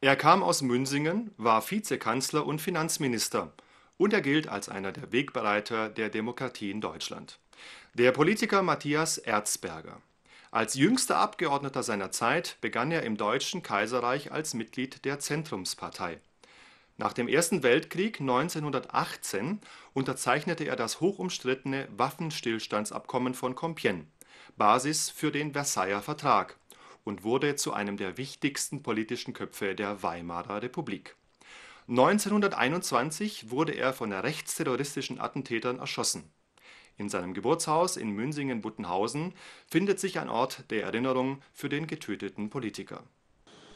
Er kam aus Münsingen, war Vizekanzler und Finanzminister und er gilt als einer der Wegbereiter der Demokratie in Deutschland. Der Politiker Matthias Erzberger. Als jüngster Abgeordneter seiner Zeit begann er im Deutschen Kaiserreich als Mitglied der Zentrumspartei. Nach dem Ersten Weltkrieg 1918 unterzeichnete er das hochumstrittene Waffenstillstandsabkommen von Compiègne, Basis für den Versailler Vertrag und wurde zu einem der wichtigsten politischen Köpfe der Weimarer Republik. 1921 wurde er von rechtsterroristischen Attentätern erschossen. In seinem Geburtshaus in Münsingen-Buttenhausen findet sich ein Ort der Erinnerung für den getöteten Politiker.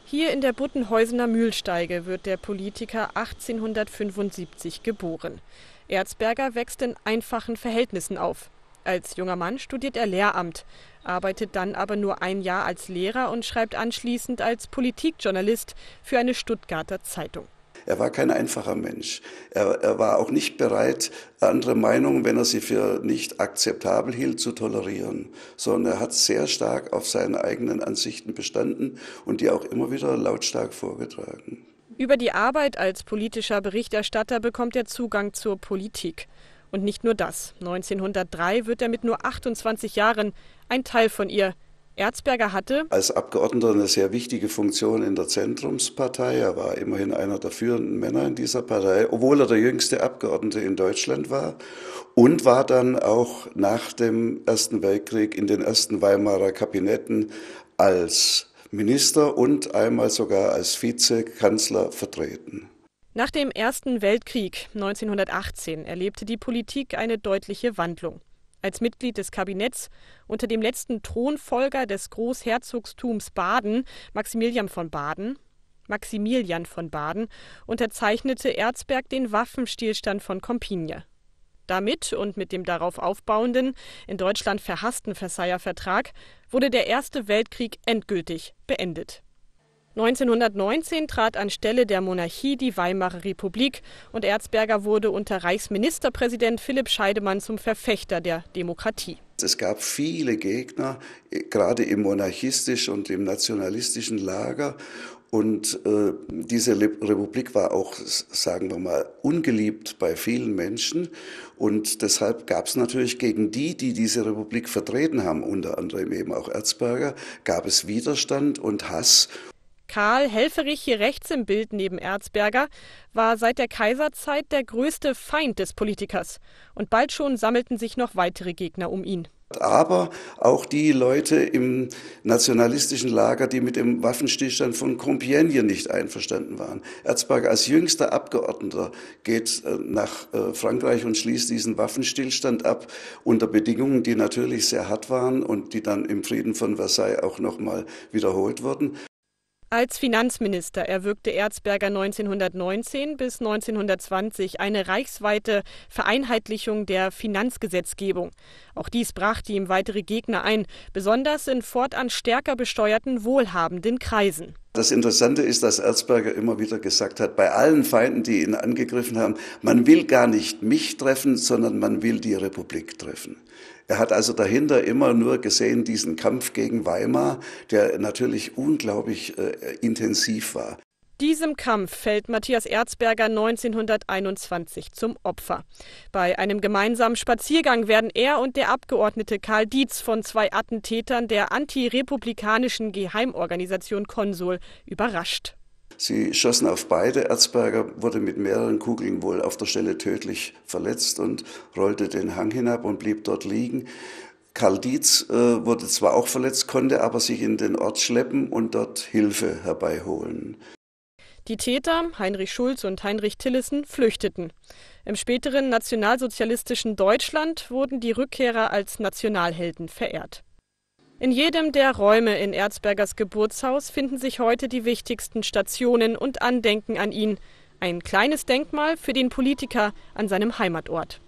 Hier in der Buttenhäusener Mühlsteige wird der Politiker 1875 geboren. Erzberger wächst in einfachen Verhältnissen auf. Als junger Mann studiert er Lehramt, arbeitet dann aber nur ein Jahr als Lehrer und schreibt anschließend als Politikjournalist für eine Stuttgarter Zeitung. Er war kein einfacher Mensch. Er, er, war auch nicht bereit, andere Meinungen, wenn er sie für nicht akzeptabel hielt, zu tolerieren, sondern er hat sehr stark auf seine eigenen Ansichten bestanden und die auch immer wieder lautstark vorgetragen. Über die Arbeit als politischer Berichterstatter bekommt er Zugang zur Politik. Und nicht nur das. 1903 wird er mit nur 28 Jahren ein Teil von ihr. Erzberger hatte als Abgeordneter eine sehr wichtige Funktion in der Zentrumspartei. Er war immerhin einer der führenden Männer in dieser Partei, obwohl er der jüngste Abgeordnete in Deutschland war und war dann auch nach dem Ersten Weltkrieg in den ersten Weimarer Kabinetten als Minister und einmal sogar als Vizekanzler vertreten. Nach dem Ersten Weltkrieg 1918 erlebte die Politik eine deutliche Wandlung. Als Mitglied des Kabinetts unter dem letzten Thronfolger des Großherzogtums Baden, Maximilian von Baden, Maximilian von Baden, unterzeichnete Erzberg den Waffenstillstand von Compigne. Damit und mit dem darauf aufbauenden, in Deutschland verhassten Versailler Vertrag wurde der Erste Weltkrieg endgültig beendet. 1919 trat anstelle der Monarchie die Weimarer Republik und Erzberger wurde unter Reichsministerpräsident Philipp Scheidemann zum Verfechter der Demokratie. Es gab viele Gegner, gerade im monarchistisch und im nationalistischen Lager. Und äh, diese Republik war auch, sagen wir mal, ungeliebt bei vielen Menschen. Und deshalb gab es natürlich gegen die, die diese Republik vertreten haben, unter anderem eben auch Erzberger, gab es Widerstand und Hass. Karl Helferich hier rechts im Bild neben Erzberger war seit der Kaiserzeit der größte Feind des Politikers. Und bald schon sammelten sich noch weitere Gegner um ihn. Aber auch die Leute im nationalistischen Lager, die mit dem Waffenstillstand von Compiègne nicht einverstanden waren. Erzberger als jüngster Abgeordneter geht äh, nach äh, Frankreich und schließt diesen Waffenstillstand ab unter Bedingungen, die natürlich sehr hart waren und die dann im Frieden von Versailles auch nochmal wiederholt wurden. Als Finanzminister erwirkte Erzberger 1919 bis 1920 eine reichsweite Vereinheitlichung der Finanzgesetzgebung. Auch dies brachte ihm weitere Gegner ein, besonders in fortan stärker besteuerten wohlhabenden Kreisen. Das Interessante ist, dass Erzberger immer wieder gesagt hat, bei allen Feinden, die ihn angegriffen haben, man will gar nicht mich treffen, sondern man will die Republik treffen. Er hat also dahinter immer nur gesehen diesen Kampf gegen Weimar, der natürlich unglaublich äh, intensiv war. Diesem Kampf fällt Matthias Erzberger 1921 zum Opfer. Bei einem gemeinsamen Spaziergang werden er und der Abgeordnete Karl Dietz von zwei Attentätern der antirepublikanischen Geheimorganisation Konsul überrascht. Sie schossen auf beide. Erzberger wurde mit mehreren Kugeln wohl auf der Stelle tödlich verletzt und rollte den Hang hinab und blieb dort liegen. Karl Dietz äh, wurde zwar auch verletzt, konnte aber sich in den Ort schleppen und dort Hilfe herbeiholen. Die Täter, Heinrich Schulz und Heinrich Tillissen, flüchteten. Im späteren nationalsozialistischen Deutschland wurden die Rückkehrer als Nationalhelden verehrt. In jedem der Räume in Erzbergers Geburtshaus finden sich heute die wichtigsten Stationen und Andenken an ihn. Ein kleines Denkmal für den Politiker an seinem Heimatort.